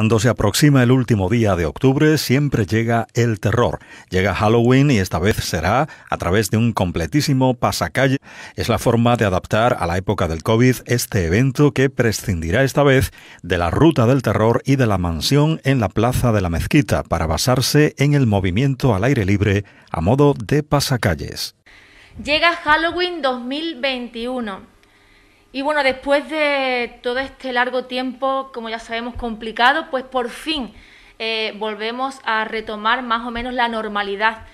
Cuando se aproxima el último día de octubre, siempre llega el terror. Llega Halloween y esta vez será a través de un completísimo pasacalle. Es la forma de adaptar a la época del COVID este evento que prescindirá esta vez de la ruta del terror y de la mansión en la plaza de la mezquita para basarse en el movimiento al aire libre a modo de pasacalles. Llega Halloween 2021. Y bueno, después de todo este largo tiempo, como ya sabemos, complicado, pues por fin eh, volvemos a retomar más o menos la normalidad.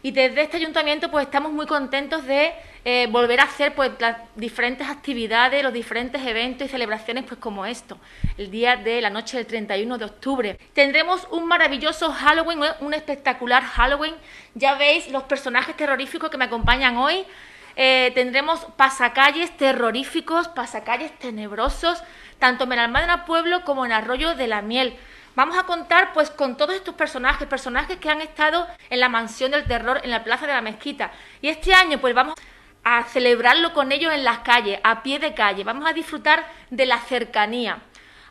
Y desde este ayuntamiento pues estamos muy contentos de eh, volver a hacer pues las diferentes actividades, los diferentes eventos y celebraciones pues como esto, el día de la noche del 31 de octubre. Tendremos un maravilloso Halloween, un espectacular Halloween. Ya veis los personajes terroríficos que me acompañan hoy. Eh, tendremos pasacalles terroríficos, pasacalles tenebrosos, tanto en Almadena Pueblo como en Arroyo de la Miel. Vamos a contar pues con todos estos personajes, personajes que han estado en la mansión del terror, en la plaza de la mezquita. Y este año pues vamos a celebrarlo con ellos en las calles, a pie de calle. Vamos a disfrutar de la cercanía.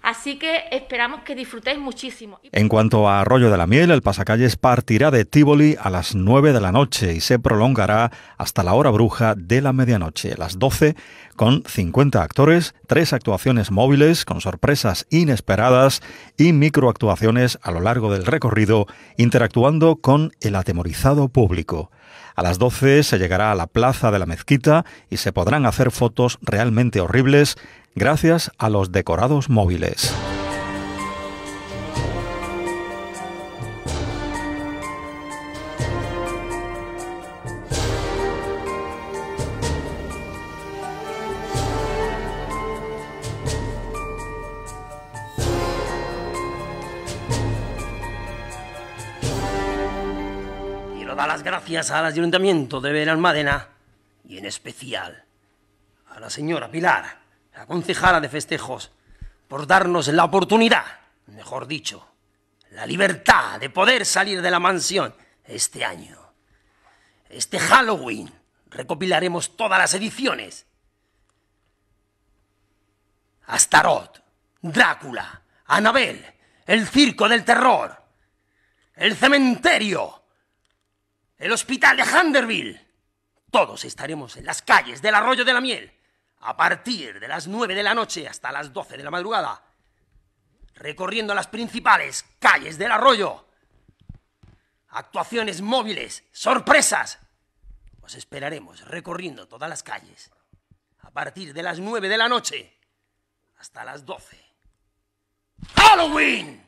Así que esperamos que disfrutéis muchísimo. En cuanto a Arroyo de la Miel, el pasacalles partirá de Tívoli a las 9 de la noche y se prolongará hasta la hora bruja de la medianoche, las 12, con 50 actores, tres actuaciones móviles con sorpresas inesperadas y microactuaciones a lo largo del recorrido, interactuando con el atemorizado público. A las 12 se llegará a la plaza de la mezquita y se podrán hacer fotos realmente horribles gracias a los decorados móviles. las gracias al Ayuntamiento de Benalmádena y en especial a la señora Pilar, la concejala de festejos, por darnos la oportunidad, mejor dicho, la libertad de poder salir de la mansión este año. Este Halloween recopilaremos todas las ediciones. Astaroth, Drácula, Anabel, el circo del terror, el cementerio, el hospital de Handerville. Todos estaremos en las calles del arroyo de la miel a partir de las 9 de la noche hasta las 12 de la madrugada, recorriendo las principales calles del arroyo. Actuaciones móviles, sorpresas. Os esperaremos recorriendo todas las calles a partir de las 9 de la noche hasta las 12. ¡Halloween!